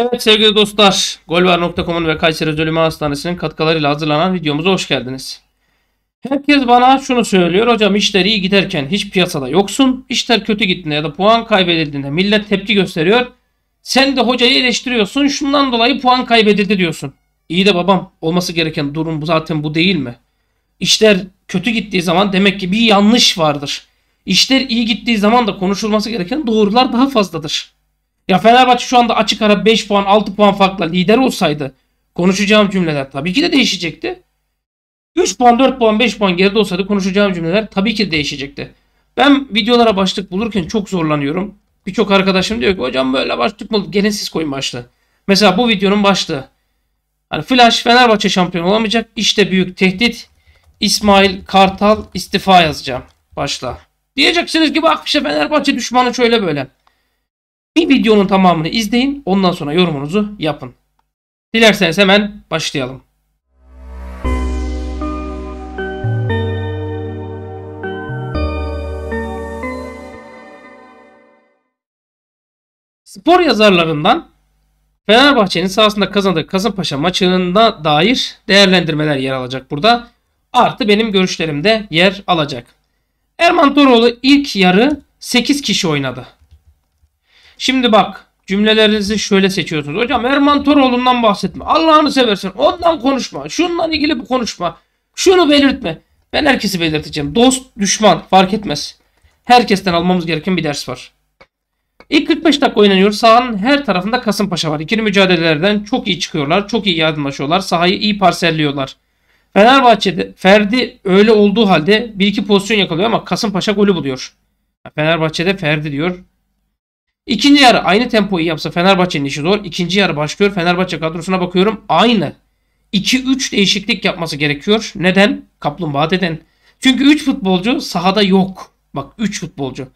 Evet sevgili dostlar, golvar.com'un ve Kayseri Zölüme Hastanesi'nin katkılarıyla hazırlanan videomuza hoş geldiniz. Herkes bana şunu söylüyor. Hocam işler iyi giderken hiç piyasada yoksun. işler kötü gittiğinde ya da puan kaybedildiğinde millet tepki gösteriyor. Sen de hocayı eleştiriyorsun. Şundan dolayı puan kaybedildi diyorsun. İyi de babam olması gereken durum zaten bu değil mi? İşler kötü gittiği zaman demek ki bir yanlış vardır. İşler iyi gittiği zaman da konuşulması gereken doğrular daha fazladır. Ya Fenerbahçe şu anda açık ara 5 puan 6 puan farkla lider olsaydı konuşacağım cümleler tabii ki de değişecekti. 3 puan 4 puan 5 puan geride olsaydı konuşacağım cümleler tabii ki de değişecekti. Ben videolara başlık bulurken çok zorlanıyorum. Birçok arkadaşım diyor ki hocam böyle başlık mı? Gelin siz koyun başlığı. Mesela bu videonun başlığı. Hani Flash Fenerbahçe şampiyon olamayacak. İşte büyük tehdit. İsmail Kartal istifa yazacağım. Başla. Diyeceksiniz ki bak işte Fenerbahçe düşmanı şöyle böyle. Bir videonun tamamını izleyin. Ondan sonra yorumunuzu yapın. Dilerseniz hemen başlayalım. Spor yazarlarından Fenerbahçe'nin sahasında kazandığı Kasımpaşa maçına dair değerlendirmeler yer alacak burada. Artı benim görüşlerim de yer alacak. Erman Toroğlu ilk yarı 8 kişi oynadı. Şimdi bak cümlelerinizi şöyle seçiyorsunuz. Hocam Erman Toroğlu'ndan bahsetme. Allah'ını seversen ondan konuşma. Şundan ilgili bu konuşma. Şunu belirtme. Ben herkesi belirteceğim. Dost, düşman fark etmez. Herkesten almamız gereken bir ders var. İlk 45 dakika oynanıyor. Sahanın her tarafında Kasımpaşa var. İkili mücadelelerden çok iyi çıkıyorlar. Çok iyi yardımlaşıyorlar. Sahayı iyi parselliyorlar. Fenerbahçe'de Ferdi öyle olduğu halde bir iki pozisyon yakalıyor ama Kasımpaşa golü buluyor. Fenerbahçe'de Ferdi diyor. İkinci yarı aynı tempoyu yapsa Fenerbahçe'nin işi zor. İkinci yarı başlıyor. Fenerbahçe kadrosuna bakıyorum. Aynı. 2-3 değişiklik yapması gerekiyor. Neden? Kaplumbağa deden. Çünkü 3 futbolcu sahada yok. Bak 3 futbolcu.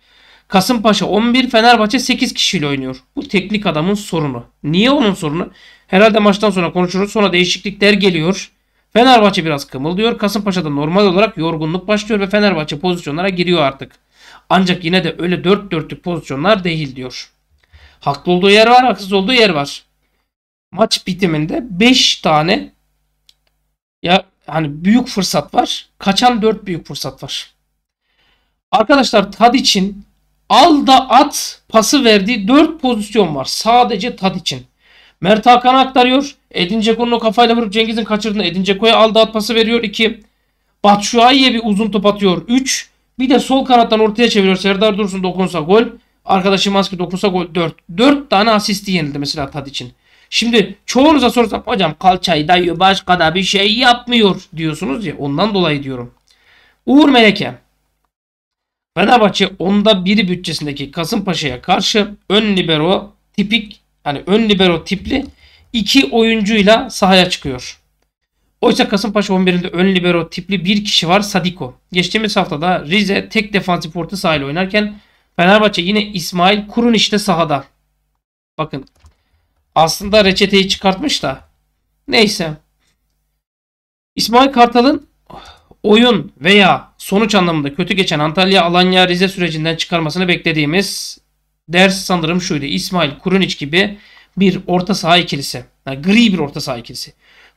Kasımpaşa 11, Fenerbahçe 8 kişiyle oynuyor. Bu teknik adamın sorunu. Niye onun sorunu? Herhalde maçtan sonra konuşuruz. Sonra değişiklikler geliyor. Fenerbahçe biraz kımıldıyor. Kasımpaşa'da normal olarak yorgunluk başlıyor ve Fenerbahçe pozisyonlara giriyor artık. Ancak yine de öyle dört dörtlük pozisyonlar değil diyor. Haklı olduğu yer var, haksız olduğu yer var. Maç bitiminde 5 tane ya hani büyük fırsat var. Kaçan 4 büyük fırsat var. Arkadaşlar tad için al da at pası verdiği 4 pozisyon var. Sadece tad için. Mert Hakan'a aktarıyor. Edin Ceko'nun kafayla vurup Cengiz'in kaçırdığını Edin Ceko'ya al da at pası veriyor 2. Batshuayi'ye bir uzun top atıyor 3. Bir de sol kanattan ortaya çeviriyor. Serdar Dursun dokunsa gol. Arkadaşı Maske dokunsa gol 4. 4 tane asisti yenildi mesela Tad için. Şimdi çoğunuza sorsam hocam kalçayı dayıyor başka da bir şey yapmıyor diyorsunuz ya ondan dolayı diyorum. Uğur Meleke Fenerbahçe onda biri bütçesindeki Kasımpaşa'ya karşı ön libero tipik hani ön libero tipli iki oyuncuyla sahaya çıkıyor. Oysa Kasımpaşa 11'inde ön libero tipli bir kişi var Sadiko. Geçtiğimiz haftada Rize tek defansif orta sahayla oynarken Fenerbahçe yine İsmail Kurun işte sahada. Bakın aslında reçeteyi çıkartmış da neyse. İsmail Kartal'ın oyun veya sonuç anlamında kötü geçen Antalya, Alanya, Rize sürecinden çıkarmasını beklediğimiz ders sanırım şuydu. İsmail Kurun Kurunic gibi bir orta saha ikilisi. Yani gri bir orta saha ikilisi.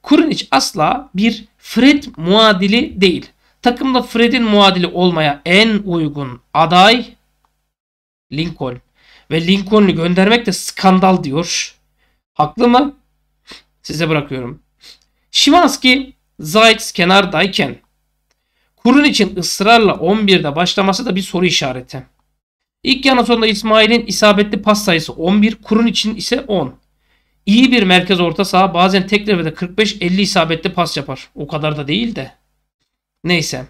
Kurinic asla bir Fred muadili değil. Takımda Fred'in muadili olmaya en uygun aday Lincoln. Ve Lincoln'u göndermek de skandal diyor. Haklı mı? Size bırakıyorum. Şimanski Zayt kenardayken Kurun için ısrarla 11'de başlaması da bir soru işareti. İlk yana sonunda İsmail'in isabetli pas sayısı 11, Kurun için ise 10 iyi bir merkez orta saha bazen tek devrede 45-50 isabetli pas yapar. O kadar da değil de. Neyse.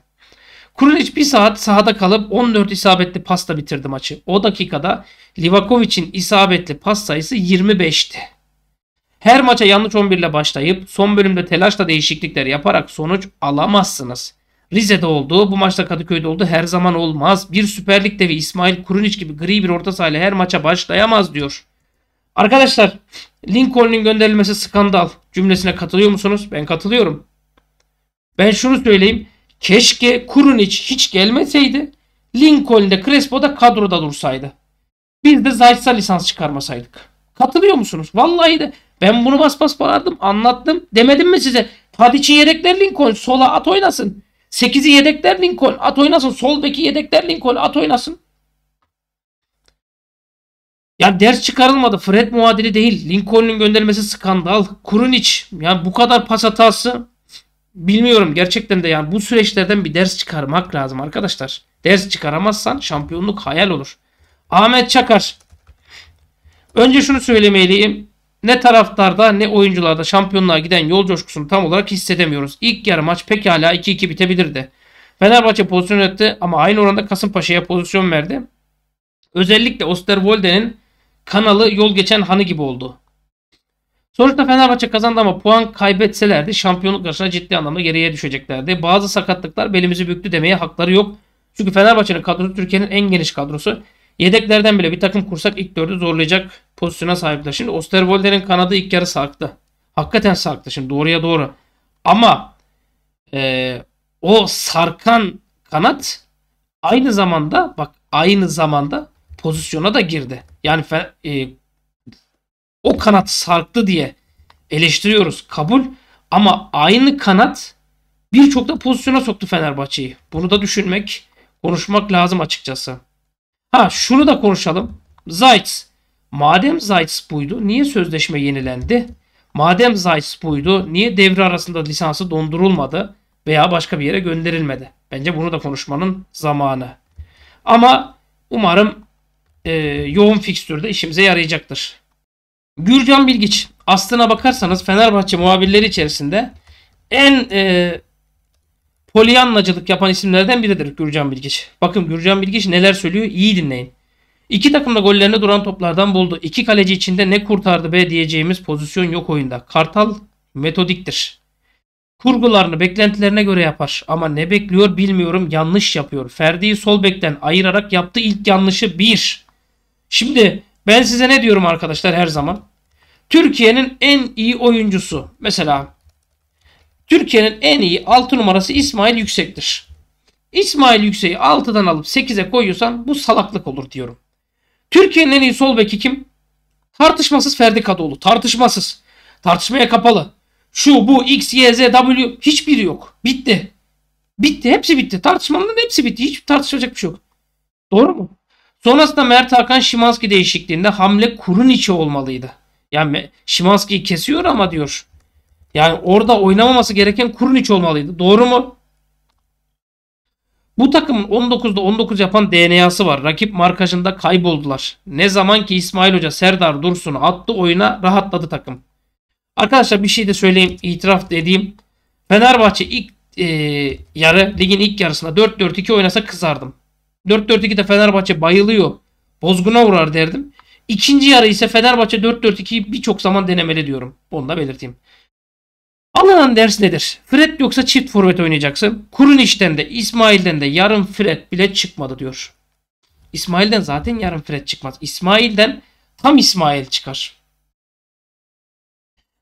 Kurilic bir saat sahada kalıp 14 isabetli pasta bitirdi maçı. O dakikada Livakovic'in isabetli pas sayısı 25'ti. Her maça yanlış 11 ile başlayıp son bölümde telaşla değişiklikler yaparak sonuç alamazsınız. Rize'de oldu, bu maçta Kadıköy'de oldu her zaman olmaz. Bir Süper devi İsmail Kurunic gibi gri bir orta sahayla her maça başlayamaz diyor. Arkadaşlar Lincoln'in gönderilmesi skandal cümlesine katılıyor musunuz? Ben katılıyorum. Ben şunu söyleyeyim. Keşke Kurunic hiç gelmeseydi. Lincoln'de Crespo'da kadroda dursaydı. Biz de Zayt'sa lisans çıkarmasaydık. Katılıyor musunuz? Vallahi de ben bunu bas bas bağırdım anlattım. Demedim mi size? Tadic'i yedekler Lincoln sola at oynasın. 8'i yedekler Lincoln at oynasın. Sol beki yedekler Lincoln at oynasın. Ya ders çıkarılmadı. Fred muadili değil. Lincoln'un göndermesi skandal. Kurunic. Ya bu kadar pas hatası. Bilmiyorum gerçekten de yani bu süreçlerden bir ders çıkarmak lazım arkadaşlar. Ders çıkaramazsan şampiyonluk hayal olur. Ahmet Çakar. Önce şunu söylemeliyim. Ne taraftarda ne oyuncularda şampiyonluğa giden yol coşkusunu tam olarak hissedemiyoruz. İlk yarı maç pekala 2-2 bitebilirdi. Fenerbahçe pozisyon etti, ama aynı oranda Kasımpaşa'ya pozisyon verdi. Özellikle Osterwolde'nin kanalı yol geçen hanı gibi oldu. Sonuçta Fenerbahçe kazandı ama puan kaybetselerdi şampiyonluk yarışına ciddi anlamda geriye düşeceklerdi. Bazı sakatlıklar belimizi büktü demeye hakları yok. Çünkü Fenerbahçe'nin kadrosu Türkiye'nin en geniş kadrosu. Yedeklerden bile bir takım kursak ilk dördü zorlayacak pozisyona sahipler. Şimdi Osterwolder'in kanadı ilk yarı sarktı. Hakikaten sarktı şimdi doğruya doğru. Ama e, o sarkan kanat aynı zamanda bak aynı zamanda pozisyona da girdi. Yani e, o kanat sarktı diye eleştiriyoruz kabul ama aynı kanat birçok da pozisyona soktu Fenerbahçe'yi. Bunu da düşünmek, konuşmak lazım açıkçası. Ha şunu da konuşalım. Zayt. Madem Zayt buydu niye sözleşme yenilendi? Madem Zayt buydu niye devre arasında lisansı dondurulmadı veya başka bir yere gönderilmedi? Bence bunu da konuşmanın zamanı. Ama umarım e, yoğun fikstürde işimize yarayacaktır. Gürcan Bilgiç aslına bakarsanız Fenerbahçe muhabirleri içerisinde en e, polyanlacılık yapan isimlerden biridir Gürcan Bilgiç. Bakın Gürcan Bilgiç neler söylüyor iyi dinleyin. İki takım da gollerine duran toplardan buldu. İki kaleci içinde ne kurtardı be diyeceğimiz pozisyon yok oyunda. Kartal metodiktir. Kurgularını beklentilerine göre yapar ama ne bekliyor bilmiyorum yanlış yapıyor. Ferdi'yi sol bekten ayırarak yaptığı ilk yanlışı bir. Şimdi ben size ne diyorum arkadaşlar her zaman? Türkiye'nin en iyi oyuncusu. Mesela Türkiye'nin en iyi 6 numarası İsmail Yüksek'tir. İsmail Yüksek'i 6'dan alıp 8'e koyuyorsan bu salaklık olur diyorum. Türkiye'nin en iyi sol beki kim? Tartışmasız Ferdi Kadıoğlu. Tartışmasız. Tartışmaya kapalı. Şu, bu, X, Y, Z, W hiçbiri yok. Bitti. Bitti. Hepsi bitti. Tartışmanın hepsi bitti. Hiç tartışacak bir şey yok. Doğru mu? Sonrasında Mert Hakan Şimanski değişikliğinde hamle kurun içi olmalıydı. Yani Şimanski'yi kesiyor ama diyor. Yani orada oynamaması gereken kurun içi olmalıydı. Doğru mu? Bu takımın 19'da 19 yapan DNA'sı var. Rakip markajında kayboldular. Ne zaman ki İsmail Hoca Serdar Dursun'u attı oyuna rahatladı takım. Arkadaşlar bir şey de söyleyeyim. itiraf dediğim. Fenerbahçe ilk e, yarı ligin ilk yarısında 4-4-2 oynasa kızardım. 4-4-2'de Fenerbahçe bayılıyor. Bozguna uğrar derdim. İkinci yarı ise Fenerbahçe 4-4-2'yi birçok zaman denemeli diyorum. Onu da belirteyim. Alınan ders nedir? Fred yoksa çift forvet oynayacaksın. Kurun işten de İsmail'den de yarım Fred bile çıkmadı diyor. İsmail'den zaten yarım Fred çıkmaz. İsmail'den tam İsmail çıkar.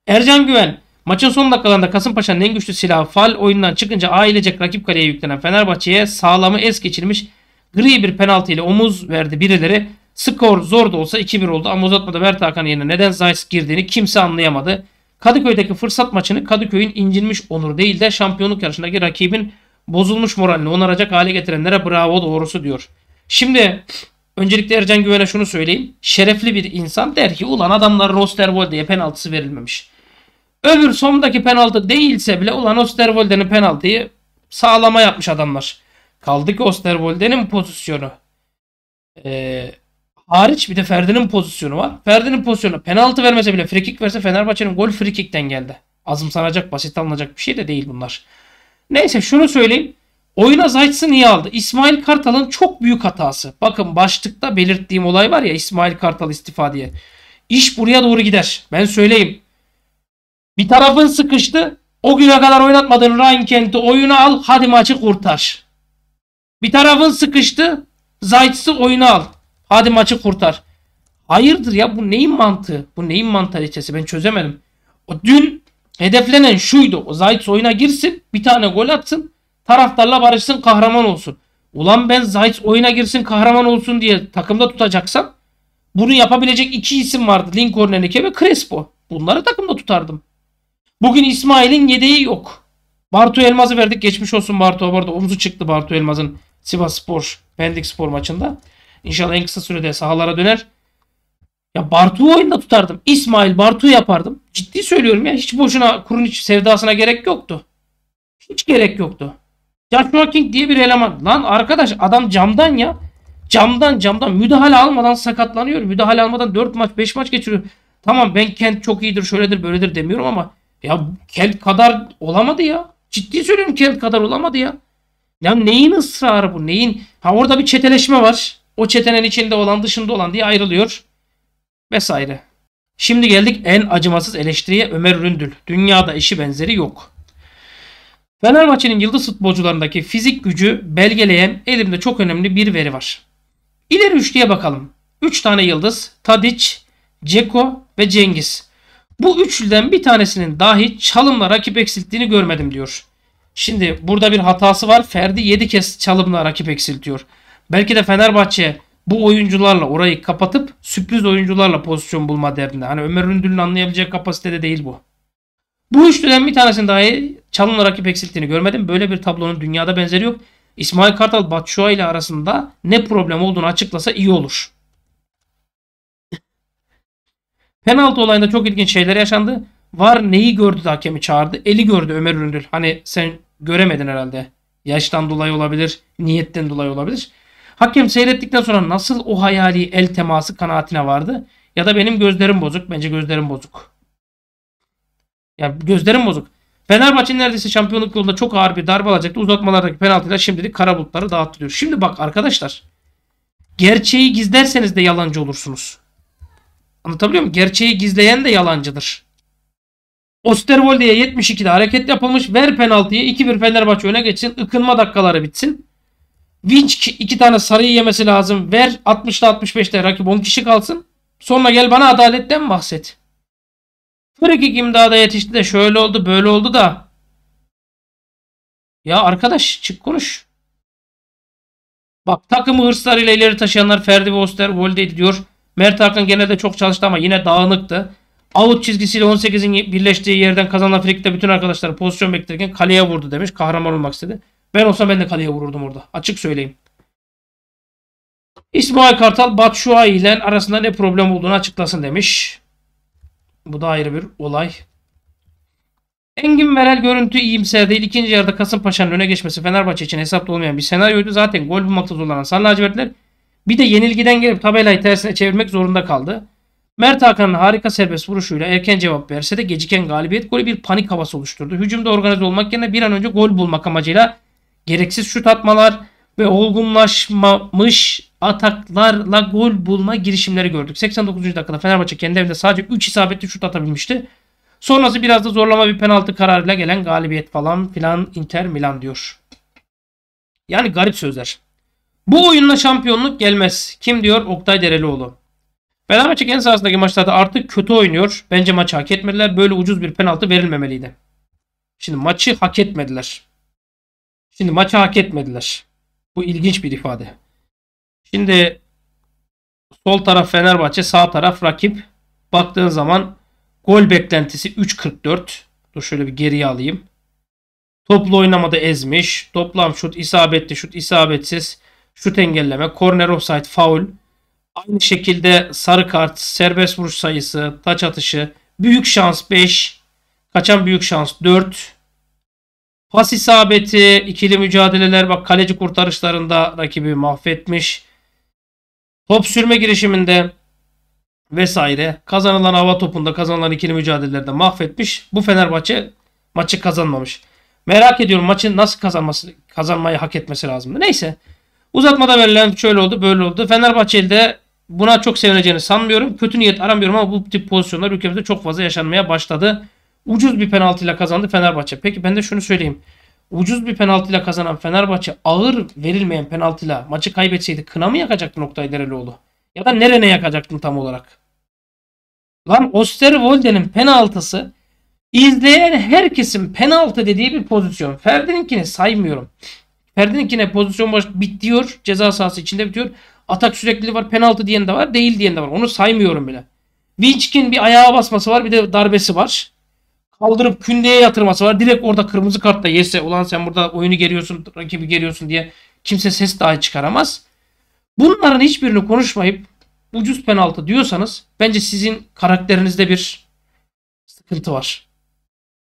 Ercan Güven Maçın son dakikalarında Kasımpaşa'nın en güçlü silahı fal oyundan çıkınca ailecek rakip kaleye yüklenen Fenerbahçe'ye sağlamı es geçirmiş Gri bir penaltı ile omuz verdi birileri. Skor zor da olsa 2-1 oldu ama uzatmada Mert Hakan yerine neden Zayis girdiğini kimse anlayamadı. Kadıköy'deki fırsat maçını Kadıköy'ün incinmiş onuru değil de şampiyonluk yarışındaki rakibin bozulmuş moralini onaracak hale getirenlere bravo doğrusu diyor. Şimdi öncelikle Ercan Güven'e şunu söyleyeyim. Şerefli bir insan der ki ulan adamlar Rosterwolde'ye penaltısı verilmemiş. Öbür sondaki penaltı değilse bile ulan Osterwolde'nin penaltıyı sağlama yapmış adamlar. Kaldı ki Osterwolde'nin pozisyonu. Ee, hariç bir de Ferdi'nin pozisyonu var. Ferdi'nin pozisyonu penaltı vermese bile frikik verse Fenerbahçe'nin gol frikikten geldi. Azımsanacak, basit alınacak bir şey de değil bunlar. Neyse şunu söyleyeyim. Oyuna Zayt'sı niye aldı? İsmail Kartal'ın çok büyük hatası. Bakın başlıkta belirttiğim olay var ya İsmail Kartal istifa diye. İş buraya doğru gider. Ben söyleyeyim. Bir tarafın sıkıştı. O güne kadar oynatmadın Ryan Kent'i oyunu al. Hadi maçı kurtar. Bir tarafın sıkıştı. Zayt'sı oyunu al. Hadi maçı kurtar. Hayırdır ya bu neyin mantığı? Bu neyin mantalitesi? Ben çözemedim. O dün hedeflenen şuydu. O Zayt oyuna girsin. Bir tane gol atsın. Taraftarla barışsın kahraman olsun. Ulan ben Zayt oyuna girsin kahraman olsun diye takımda tutacaksam bunu yapabilecek iki isim vardı. Lincoln Eneke ve Crespo. Bunları takımda tutardım. Bugün İsmail'in yedeği yok. Bartu Elmaz'ı verdik. Geçmiş olsun Bartu. Bu arada omuzu çıktı Bartu Elmaz'ın. Sivas Spor, Pendik Spor maçında. İnşallah en kısa sürede sahalara döner. Ya Bartu oyunda tutardım. İsmail Bartu yapardım. Ciddi söylüyorum ya. Hiç boşuna kurun hiç sevdasına gerek yoktu. Hiç gerek yoktu. Joshua King diye bir eleman. Lan arkadaş adam camdan ya. Camdan camdan müdahale almadan sakatlanıyor. Müdahale almadan 4 maç 5 maç geçiriyor. Tamam ben Kent çok iyidir şöyledir böyledir demiyorum ama ya Kent kadar olamadı ya. Ciddi söylüyorum Kent kadar olamadı ya. Ya neyin ısrarı bu? Neyin? Ha orada bir çeteleşme var. O çetenin içinde olan dışında olan diye ayrılıyor. Vesaire. Şimdi geldik en acımasız eleştiriye Ömer Ründül. Dünyada eşi benzeri yok. Fenerbahçe'nin yıldız futbolcularındaki fizik gücü belgeleyen elimde çok önemli bir veri var. İleri üçlüye bakalım. 3 tane yıldız Tadic, Ceko ve Cengiz. Bu üçlüden bir tanesinin dahi çalımla rakip eksilttiğini görmedim diyor. Şimdi burada bir hatası var. Ferdi 7 kez çalımla rakip eksiltiyor. Belki de Fenerbahçe bu oyuncularla orayı kapatıp sürpriz oyuncularla pozisyon bulma derdinde. Hani Ömer Ründül'ün anlayabileceği kapasitede değil bu. Bu üçlüden bir tanesini dahi çalımla rakip eksilttiğini görmedim. Böyle bir tablonun dünyada benzeri yok. İsmail Kartal Batşua ile arasında ne problem olduğunu açıklasa iyi olur. Penaltı olayında çok ilginç şeyler yaşandı. Var neyi gördü de hakemi çağırdı. Eli gördü Ömer Üründül. Hani sen göremedin herhalde. Yaştan dolayı olabilir, niyetten dolayı olabilir. Hakem seyrettikten sonra nasıl o hayali el teması kanaatine vardı? Ya da benim gözlerim bozuk. Bence gözlerim bozuk. Ya gözlerim bozuk. Fenerbahçe neredeyse şampiyonluk yolunda çok ağır bir darbe alacaktı. Uzatmalardaki penaltıyla şimdilik kara bulutları dağıtılıyor. Şimdi bak arkadaşlar. Gerçeği gizlerseniz de yalancı olursunuz. Anlatabiliyor muyum? Gerçeği gizleyen de yalancıdır. Osterwolde'ye 72'de hareket yapılmış. Ver penaltıyı 2-1 Fenerbahçe öne geçsin. Ikınma dakikaları bitsin. Vinç 2 tane sarıyı yemesi lazım. Ver 60'da 65'te rakip 10 kişi kalsın. Sonra gel bana adaletten bahset. Frikik imdada yetişti de şöyle oldu böyle oldu da. Ya arkadaş çık konuş. Bak takımı hırslarıyla ileri taşıyanlar Ferdi ve Osterwold'eydi diyor. Mert Hakan gene de çok çalıştı ama yine dağınıktı. Avut çizgisiyle 18'in birleştiği yerden kazanan frikte bütün arkadaşlar pozisyon beklerken kaleye vurdu demiş. Kahraman olmak istedi. Ben olsam ben de kaleye vururdum orada. Açık söyleyeyim. İsmail Kartal Batşua ile arasında ne problem olduğunu açıklasın demiş. Bu da ayrı bir olay. Engin Merel görüntü iyimser değil. İkinci yarıda Kasımpaşa'nın öne geçmesi Fenerbahçe için hesaplı olmayan bir senaryoydu. Zaten gol bulmakta zorlanan Sarı Lacivertler bir de yenilgiden gelip tabelayı tersine çevirmek zorunda kaldı. Mert Hakan'ın harika serbest vuruşuyla erken cevap verse de geciken galibiyet golü bir panik havası oluşturdu. Hücumda organize olmak yerine bir an önce gol bulmak amacıyla gereksiz şut atmalar ve olgunlaşmamış ataklarla gol bulma girişimleri gördük. 89. dakikada Fenerbahçe kendi evinde sadece 3 isabetli şut atabilmişti. Sonrası biraz da zorlama bir penaltı kararıyla gelen galibiyet falan filan Inter Milan diyor. Yani garip sözler. Bu oyunla şampiyonluk gelmez. Kim diyor? Oktay Derelioğlu. Fenerbahçe kendi sahasındaki maçlarda artık kötü oynuyor. Bence maçı hak etmediler. Böyle ucuz bir penaltı verilmemeliydi. Şimdi maçı hak etmediler. Şimdi maçı hak etmediler. Bu ilginç bir ifade. Şimdi sol taraf Fenerbahçe, sağ taraf rakip. Baktığın zaman gol beklentisi 3.44. Dur şöyle bir geriye alayım. Toplu oynamada ezmiş. Toplam şut isabetli, şut isabetsiz. Şut engelleme, korner offside, faul. Aynı şekilde sarı kart, serbest vuruş sayısı, taç atışı, büyük şans 5, kaçan büyük şans 4. Pas isabeti, ikili mücadeleler bak kaleci kurtarışlarında rakibi mahvetmiş. Top sürme girişiminde vesaire kazanılan hava topunda kazanılan ikili mücadelelerde mahvetmiş. Bu Fenerbahçe maçı kazanmamış. Merak ediyorum maçı nasıl kazanması kazanmayı hak etmesi lazımdı. Neyse uzatmada verilen şöyle oldu böyle oldu. Fenerbahçe'de buna çok sevineceğini sanmıyorum. Kötü niyet aramıyorum ama bu tip pozisyonlar ülkemizde çok fazla yaşanmaya başladı. Ucuz bir penaltıyla kazandı Fenerbahçe. Peki ben de şunu söyleyeyim. Ucuz bir penaltıyla kazanan Fenerbahçe ağır verilmeyen penaltıyla maçı kaybetseydi kına mı yakacaktı Oktay Derelioğlu? Ya da nereye yakacaktın tam olarak? Lan Osterwolde'nin penaltısı izleyen herkesin penaltı dediği bir pozisyon. Ferdi'ninkini saymıyorum. Ferdi'nin yine pozisyon baş bit diyor. Ceza sahası içinde bitiyor. Atak sürekliliği var. Penaltı diyen de var. Değil diyen de var. Onu saymıyorum bile. Vinçkin bir ayağa basması var. Bir de darbesi var. Kaldırıp kündeye yatırması var. Direkt orada kırmızı kartla yese ulan sen burada oyunu geriyorsun, rakibi geriyorsun diye kimse ses dahi çıkaramaz. Bunların hiçbirini konuşmayıp ucuz penaltı diyorsanız bence sizin karakterinizde bir sıkıntı var.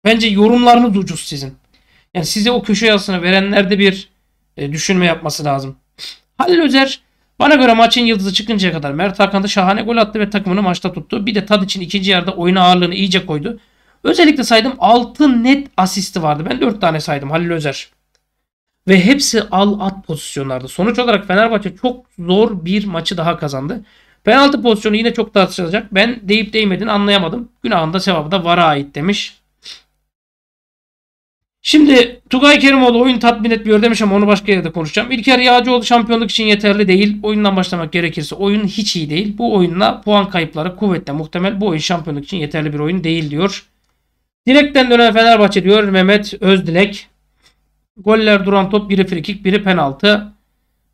Bence yorumlarınız ucuz sizin. Yani size o köşe yazısını verenlerde bir e, düşünme yapması lazım. Halil Özer bana göre maçın yıldızı çıkıncaya kadar Mert Hakan'da şahane gol attı ve takımını maçta tuttu. Bir de tad için ikinci yarıda oyuna ağırlığını iyice koydu. Özellikle saydım 6 net asisti vardı. Ben 4 tane saydım Halil Özer. Ve hepsi al at pozisyonlarda. Sonuç olarak Fenerbahçe çok zor bir maçı daha kazandı. Penaltı pozisyonu yine çok tartışılacak. Ben deyip değmediğini anlayamadım. Günahında sevabı da VAR'a ait demiş Şimdi Tugay Kerimoğlu oyun tatmin etmiyor demiş ama onu başka yerde konuşacağım. İlker Yağcıoğlu şampiyonluk için yeterli değil. Oyundan başlamak gerekirse oyun hiç iyi değil. Bu oyunla puan kayıpları kuvvetle muhtemel. Bu oyun şampiyonluk için yeterli bir oyun değil diyor. Direkten dönen Fenerbahçe diyor Mehmet Özdilek. Goller duran top biri frikik biri penaltı.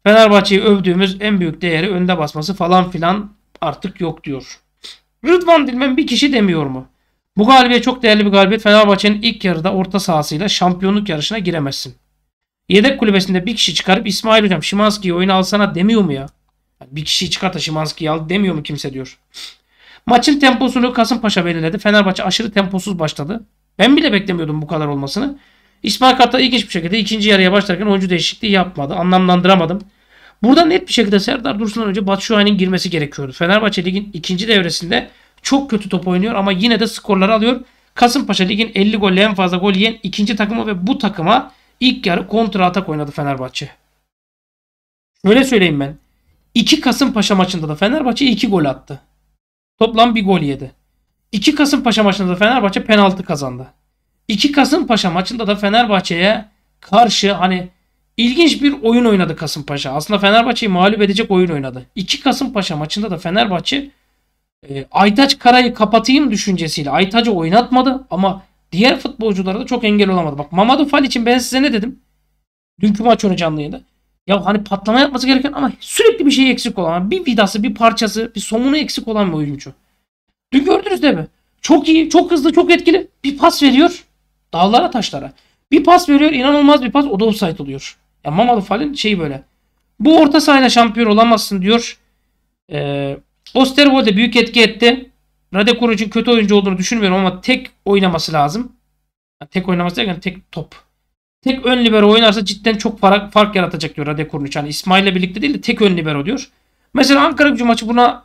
Fenerbahçe'yi övdüğümüz en büyük değeri önde basması falan filan artık yok diyor. Rıdvan Dilmen bir kişi demiyor mu? Bu galibiyet çok değerli bir galibiyet. Fenerbahçe'nin ilk yarıda orta sahasıyla şampiyonluk yarışına giremezsin. Yedek kulübesinde bir kişi çıkarıp İsmail Hocam Şimanski'yi oyuna alsana demiyor mu ya? Bir kişi çıkart da Şimanski'yi al demiyor mu kimse diyor. Maçın temposunu Kasımpaşa belirledi. Fenerbahçe aşırı temposuz başladı. Ben bile beklemiyordum bu kadar olmasını. İsmail Kartal ilginç bir şekilde ikinci yarıya başlarken oyuncu değişikliği yapmadı. Anlamlandıramadım. Burada net bir şekilde Serdar Dursun'dan önce Batu Şuay'ın girmesi gerekiyordu. Fenerbahçe Lig'in ikinci devresinde çok kötü top oynuyor ama yine de skorları alıyor. Kasımpaşa ligin 50 golle en fazla gol yiyen ikinci takımı ve bu takıma ilk yarı kontra atak oynadı Fenerbahçe. Öyle söyleyeyim ben. 2 Kasımpaşa maçında da Fenerbahçe 2 gol attı. Toplam bir gol yedi. 2 Kasımpaşa maçında da Fenerbahçe penaltı kazandı. 2 Kasımpaşa maçında da Fenerbahçe'ye karşı hani ilginç bir oyun oynadı Kasımpaşa. Aslında Fenerbahçe'yi mağlup edecek oyun oynadı. 2 Kasımpaşa maçında da Fenerbahçe e, Aytaç Kara'yı kapatayım düşüncesiyle Aytaç'ı oynatmadı ama diğer futbolculara da çok engel olamadı. Bak Mamadou Fal için ben size ne dedim? Dünkü maç onu canlı Ya hani patlama yapması gereken ama sürekli bir şey eksik olan, bir vidası, bir parçası, bir somunu eksik olan bir oyuncu. Dün gördünüz değil mi? Çok iyi, çok hızlı, çok etkili. Bir pas veriyor dağlara taşlara. Bir pas veriyor, inanılmaz bir pas. O da offside oluyor. Ya Mamadou Fal'in şeyi böyle. Bu orta sahayla şampiyon olamazsın diyor. Ee, Osterwolde büyük etki etti. Radekoric'in kötü oyuncu olduğunu düşünmüyorum ama tek oynaması lazım. Yani tek oynaması derken tek top. Tek ön libero oynarsa cidden çok para, fark yaratacak diyor Radekoric. Yani İsmail'le birlikte değil de tek ön libero diyor. Mesela Ankara gücü maçı buna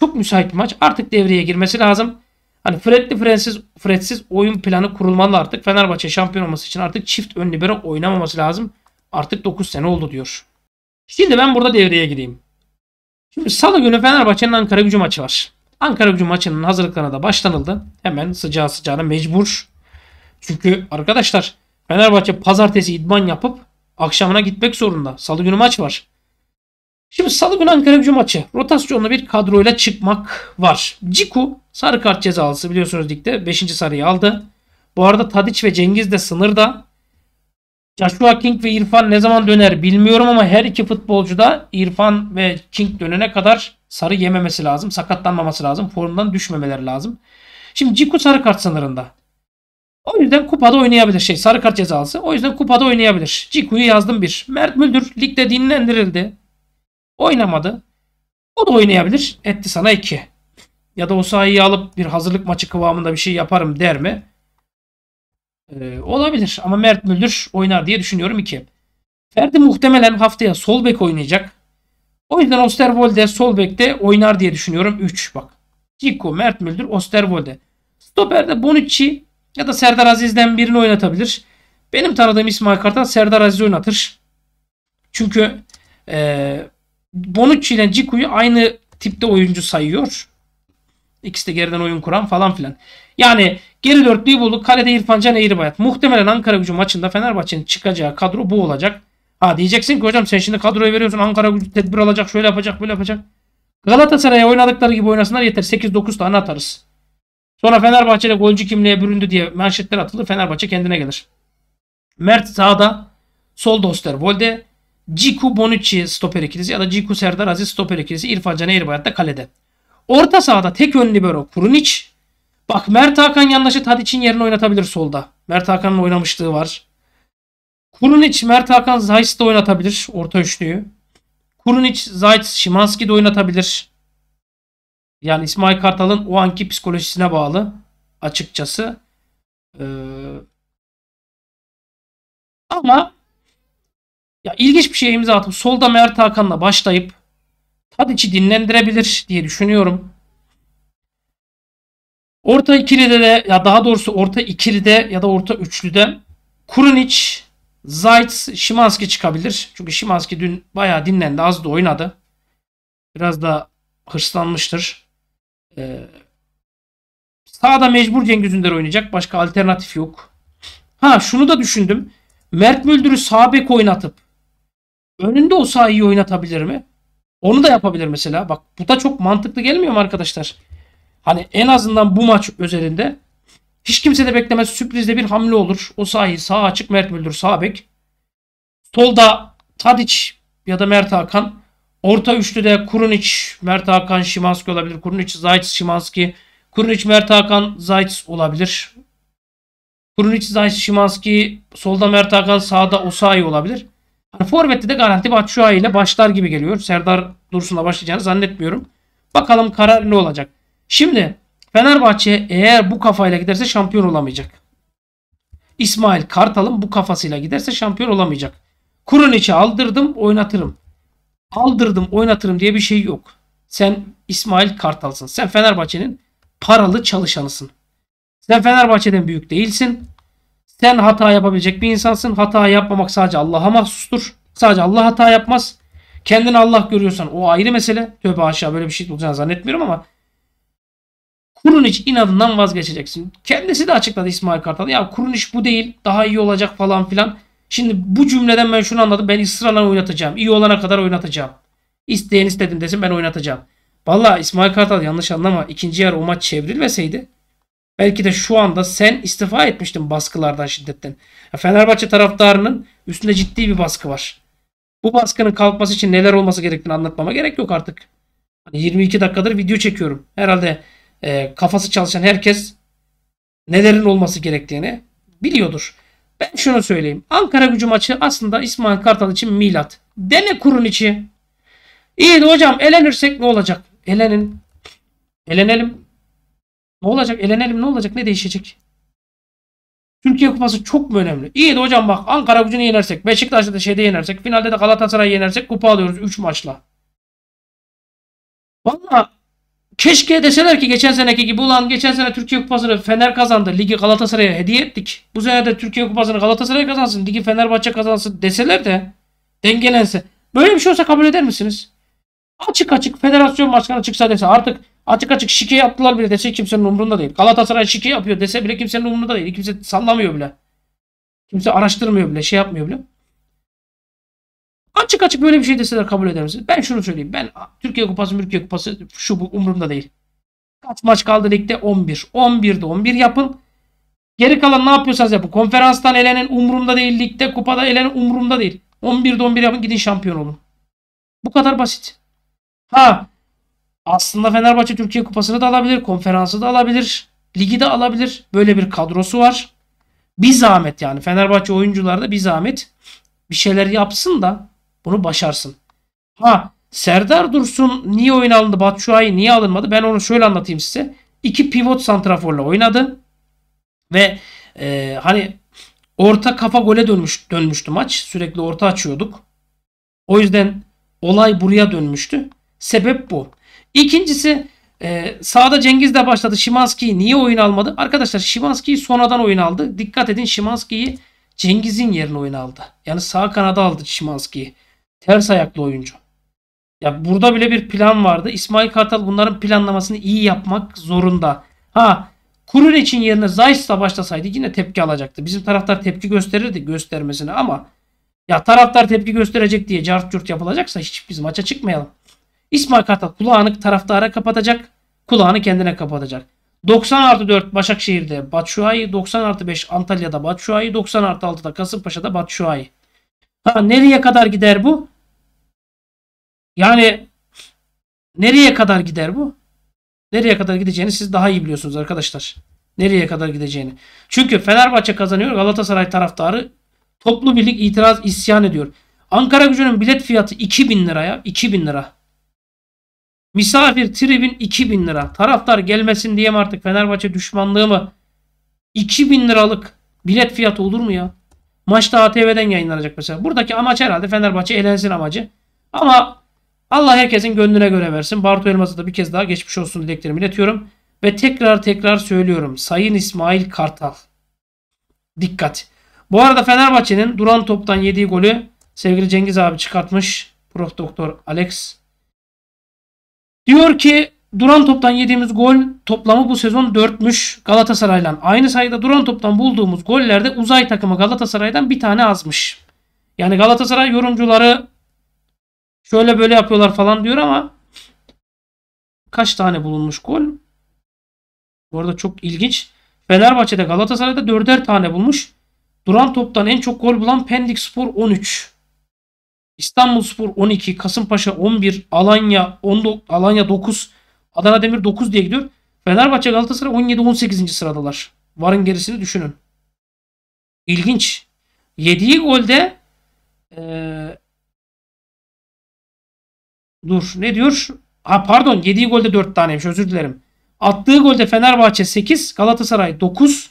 çok müsait bir maç. Artık devreye girmesi lazım. Hani Fred'li Fredsiz, Fredsiz oyun planı kurulmalı artık. Fenerbahçe şampiyon olması için artık çift ön libero oynamaması lazım. Artık 9 sene oldu diyor. Şimdi ben burada devreye gireyim. Şimdi salı günü Fenerbahçe'nin Ankara gücü maçı var. Ankara gücü maçının hazırlıklarına da başlanıldı. Hemen sıcağı sıcağına mecbur. Çünkü arkadaşlar Fenerbahçe pazartesi idman yapıp akşamına gitmek zorunda. Salı günü maç var. Şimdi salı günü Ankara gücü maçı. Rotasyonlu bir kadroyla çıkmak var. Ciku sarı kart cezalısı biliyorsunuz dikte 5. sarıyı aldı. Bu arada Tadiç ve Cengiz de sınırda. Joshua King ve İrfan ne zaman döner bilmiyorum ama her iki futbolcu da İrfan ve King dönene kadar sarı yememesi lazım. Sakatlanmaması lazım. Formdan düşmemeleri lazım. Şimdi Ciku sarı kart sınırında. O yüzden kupada oynayabilir. Şey sarı kart cezası. O yüzden kupada oynayabilir. Ciku'yu yazdım bir. Mert Müldür ligde dinlendirildi. Oynamadı. O da oynayabilir. Etti sana iki. Ya da o sahayı alıp bir hazırlık maçı kıvamında bir şey yaparım der mi? Ee, olabilir ama Mert Müldür oynar diye düşünüyorum 2. Ferdi muhtemelen haftaya sol bek oynayacak. O yüzden Osterwolde sol bekte oynar diye düşünüyorum 3. Bak. Ciko Mert Müldür, Osterwolde. Stoper'de Bonucci ya da Serdar Aziz'den birini oynatabilir. Benim tanıdığım İsmail Kartal Serdar Aziz oynatır. Çünkü e, Bonucci ile Cikko'yu aynı tipte oyuncu sayıyor. İkisi de geriden oyun kuran falan filan. Yani geri dörtlüğü bulduk. Kalede İrfan Can Eğribayat. Muhtemelen Ankara gücü maçında Fenerbahçe'nin çıkacağı kadro bu olacak. Ha diyeceksin ki hocam sen şimdi kadroyu veriyorsun Ankara gücü tedbir alacak şöyle yapacak böyle yapacak. Galatasaray'a oynadıkları gibi oynasınlar yeter. 8-9 tane atarız. Sonra Fenerbahçe'de golcü kimliğe büründü diye manşetler atıldı. Fenerbahçe kendine gelir. Mert sağda, sol Doster Volde, Ciku Bonucci stoper ikilisi ya da Ciku Serdar Aziz stoper ikilisi İrfan Can Eğribayat da kalede. Orta sahada tek ön libero Kurunic, Bak Mert Hakan yandaşı Tadiç'in yerine oynatabilir solda. Mert Hakan'ın oynamışlığı var. Kurunic, Mert Hakan, Zayt de oynatabilir orta üçlüyü. Kurunic, Zayt, Şimanski de oynatabilir. Yani İsmail Kartal'ın o anki psikolojisine bağlı açıkçası. Ee, ama ya ilginç bir şey imza atıp solda Mert Hakan'la başlayıp Tadiç'i dinlendirebilir diye düşünüyorum. Orta ikilide de ya daha doğrusu orta ikilide ya da orta üçlüde Kurunic, Zayt, Şimanski çıkabilir. Çünkü Şimanski dün bayağı dinlendi. Az da oynadı. Biraz da hırslanmıştır. Ee, sağda mecbur Cengiz Ünder oynayacak. Başka alternatif yok. Ha şunu da düşündüm. Mert Müldür'ü sağ bek oynatıp önünde o iyi oynatabilir mi? Onu da yapabilir mesela. Bak bu da çok mantıklı gelmiyor mu arkadaşlar? Hani en azından bu maç özelinde hiç kimse de beklemez sürprizde bir hamle olur. O sahi sağ açık Mert Müldür sağ bek. Solda Tadic ya da Mert Hakan. Orta üçlüde Kurunic, Mert Hakan, Şimanski olabilir. Kurunic, Zayt, Şimanski. Kurunic, Mert Hakan, Zayt olabilir. Kurunic, Zayt, Şimanski. Solda Mert Hakan, sağda Osayi olabilir. Yani Forvet'te de garanti Batshuayi ile başlar gibi geliyor. Serdar Dursun'la başlayacağını zannetmiyorum. Bakalım karar ne olacak. Şimdi Fenerbahçe eğer bu kafayla giderse şampiyon olamayacak. İsmail Kartal'ın bu kafasıyla giderse şampiyon olamayacak. Kurun içi aldırdım oynatırım. Aldırdım oynatırım diye bir şey yok. Sen İsmail Kartal'sın. Sen Fenerbahçe'nin paralı çalışanısın. Sen Fenerbahçe'den büyük değilsin. Sen hata yapabilecek bir insansın. Hata yapmamak sadece Allah'a mahsustur. Sadece Allah hata yapmaz. Kendini Allah görüyorsan o ayrı mesele. Tövbe aşağı böyle bir şey olacağını zannetmiyorum ama Kurun Kurunic inadından vazgeçeceksin. Kendisi de açıkladı İsmail Kartal. Ya kurun Kurunic bu değil daha iyi olacak falan filan. Şimdi bu cümleden ben şunu anladım. Ben ısrarla oynatacağım. İyi olana kadar oynatacağım. İsteyen istedim desin ben oynatacağım. Valla İsmail Kartal yanlış anlama. ikinci yarı o maç çevrilmeseydi belki de şu anda sen istifa etmiştin baskılardan şiddetten. Ya Fenerbahçe taraftarının üstünde ciddi bir baskı var. Bu baskının kalkması için neler olması gerektiğini anlatmama gerek yok artık. 22 hani dakikadır video çekiyorum. Herhalde e, kafası çalışan herkes nelerin olması gerektiğini biliyordur. Ben şunu söyleyeyim. Ankara gücü maçı aslında İsmail Kartal için milat. Dene kurun içi. İyi de hocam elenirsek ne olacak? Elenin. Elenelim. Ne olacak? Elenelim ne olacak? Ne değişecek? Türkiye Kupası çok mu önemli? İyi de hocam bak Ankara gücünü yenersek, Beşiktaş'ta da şeyde yenersek, finalde de Galatasaray'ı yenersek kupa alıyoruz 3 maçla. Vallahi. Keşke deseler ki geçen seneki gibi ulan geçen sene Türkiye Kupası'nı Fener kazandı. Ligi Galatasaray'a hediye ettik. Bu sene de Türkiye Kupası'nı Galatasaray kazansın. Ligi Fenerbahçe kazansın deseler de dengelense. Böyle bir şey olsa kabul eder misiniz? Açık açık federasyon başkanı çıksa dese artık açık açık şike yaptılar bile dese kimsenin umurunda değil. Galatasaray şike yapıyor dese bile kimsenin umurunda değil. Kimse sallamıyor bile. Kimse araştırmıyor bile şey yapmıyor bile. Açık açık böyle bir şey deseler kabul eder misiniz? Ben şunu söyleyeyim. Ben Türkiye Kupası, Türkiye Kupası şu bu umurumda değil. Kaç maç kaldı ligde? 11. 11'de 11 yapın. Geri kalan ne yapıyorsanız yapın. Konferanstan elenen umurumda değil. Ligde, kupada elenen umurumda değil. 11'de 11 yapın gidin şampiyon olun. Bu kadar basit. Ha aslında Fenerbahçe Türkiye Kupası'nı da alabilir. Konferansı da alabilir. Ligi de alabilir. Böyle bir kadrosu var. Bir zahmet yani. Fenerbahçe oyuncular da bir zahmet bir şeyler yapsın da bunu başarsın. Ha Serdar Dursun niye oyuna alındı? Batshuayi niye alınmadı? Ben onu şöyle anlatayım size. İki pivot santraforla oynadı. Ve e, hani orta kafa gole dönmüş, dönmüştü maç. Sürekli orta açıyorduk. O yüzden olay buraya dönmüştü. Sebep bu. İkincisi e, sağda Cengiz de başladı. Şimanski'yi niye oyun almadı? Arkadaşlar Şimanski'yi sonradan oyun aldı. Dikkat edin Şimanski'yi Cengiz'in yerine oyun aldı. Yani sağ kanada aldı Şimanski'yi. Ters ayaklı oyuncu. Ya burada bile bir plan vardı. İsmail Kartal bunların planlamasını iyi yapmak zorunda. Ha Kurun için yerine Zayt'la başlasaydı yine tepki alacaktı. Bizim taraftar tepki gösterirdi göstermesine ama ya taraftar tepki gösterecek diye cart curt yapılacaksa hiç biz maça çıkmayalım. İsmail Kartal kulağını taraftara kapatacak. Kulağını kendine kapatacak. 90 artı 4 Başakşehir'de Batshuayi, 90 artı 5 Antalya'da Batshuayi, 90 artı 6'da Kasımpaşa'da Batshuayi. Ha, nereye kadar gider bu? Yani nereye kadar gider bu? Nereye kadar gideceğini siz daha iyi biliyorsunuz arkadaşlar. Nereye kadar gideceğini. Çünkü Fenerbahçe kazanıyor. Galatasaray taraftarı toplu birlik itiraz isyan ediyor. Ankara gücünün bilet fiyatı 2000 liraya. 2000 lira. Misafir tribün 2000 lira. Taraftar gelmesin diye mi artık Fenerbahçe düşmanlığı mı? 2000 liralık bilet fiyatı olur mu ya? Maçta ATV'den yayınlanacak mesela. Buradaki amaç herhalde Fenerbahçe elensin amacı. Ama Allah herkesin gönlüne göre versin. Bartu Elmas'a da bir kez daha geçmiş olsun dileklerimi iletiyorum. Ve tekrar tekrar söylüyorum. Sayın İsmail Kartal. Dikkat. Bu arada Fenerbahçe'nin duran toptan yediği golü sevgili Cengiz abi çıkartmış. Prof. Doktor Alex. Diyor ki Duran toptan yediğimiz gol toplamı bu sezon 4'müş Galatasaray'la. Aynı sayıda duran toptan bulduğumuz gollerde uzay takımı Galatasaray'dan bir tane azmış. Yani Galatasaray yorumcuları şöyle böyle yapıyorlar falan diyor ama kaç tane bulunmuş gol? Bu arada çok ilginç. Fenerbahçe'de Galatasaray'da dörder tane bulmuş. Duran toptan en çok gol bulan Pendik Spor 13. İstanbul Spor 12, Kasımpaşa 11, Alanya 19, Alanya 9, Adana Demir 9 diye gidiyor. Fenerbahçe Galatasaray 17-18. sıradalar. Varın gerisini düşünün. İlginç. Yediği golde ee, dur ne diyor? Ha pardon yediği golde 4 taneymiş özür dilerim. Attığı golde Fenerbahçe 8, Galatasaray 9,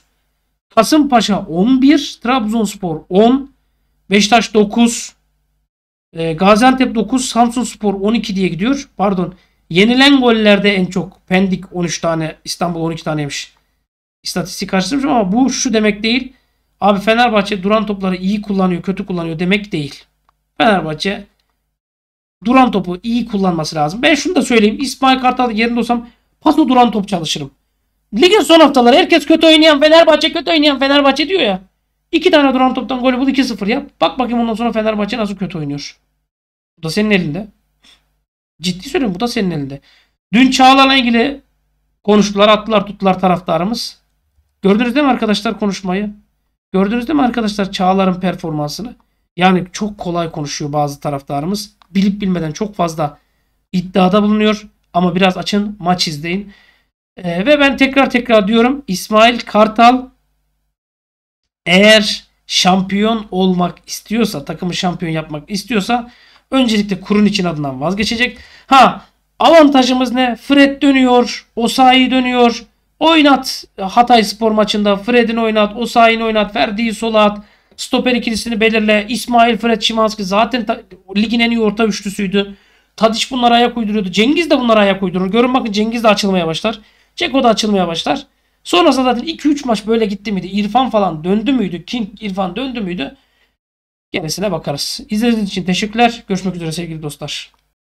Kasımpaşa 11, Trabzonspor 10, Beşiktaş 9, e, Gaziantep 9, Samsunspor 12 diye gidiyor. Pardon. Yenilen gollerde en çok Pendik 13 tane, İstanbul 12 taneymiş. İstatistik karşılamışım ama bu şu demek değil. Abi Fenerbahçe duran topları iyi kullanıyor, kötü kullanıyor demek değil. Fenerbahçe duran topu iyi kullanması lazım. Ben şunu da söyleyeyim. İsmail Kartal yerinde olsam paso duran top çalışırım. Ligin son haftaları herkes kötü oynayan Fenerbahçe kötü oynayan Fenerbahçe diyor ya. İki tane duran toptan golü bul 2-0 yap. Bak bakayım ondan sonra Fenerbahçe nasıl kötü oynuyor. Bu da senin elinde. Ciddi söylüyorum bu da senin elinde. Dün Çağlar'la ilgili konuştular, attılar, tuttular taraftarımız. Gördünüz değil mi arkadaşlar konuşmayı? Gördünüz değil mi arkadaşlar Çağlar'ın performansını? Yani çok kolay konuşuyor bazı taraftarımız. Bilip bilmeden çok fazla iddiada bulunuyor. Ama biraz açın maç izleyin. Ee, ve ben tekrar tekrar diyorum İsmail Kartal eğer şampiyon olmak istiyorsa takımı şampiyon yapmak istiyorsa Öncelikle kurun için adından vazgeçecek. Ha avantajımız ne? Fred dönüyor. Osayi dönüyor. Oynat Hatay spor maçında. Fred'in oynat. Osayi'ni oynat. Verdiği sola at. Stoper ikilisini belirle. İsmail Fred Şimanski zaten ligin en iyi orta üçlüsüydü. Tadiç bunlara ayak uyduruyordu. Cengiz de bunlara ayak uydurur. Görün bakın Cengiz de açılmaya başlar. Ceko da açılmaya başlar. Sonrasında zaten 2-3 maç böyle gitti miydi? İrfan falan döndü müydü? King İrfan döndü müydü? Gerisine bakarız. İzlediğiniz için teşekkürler. Görüşmek üzere sevgili dostlar.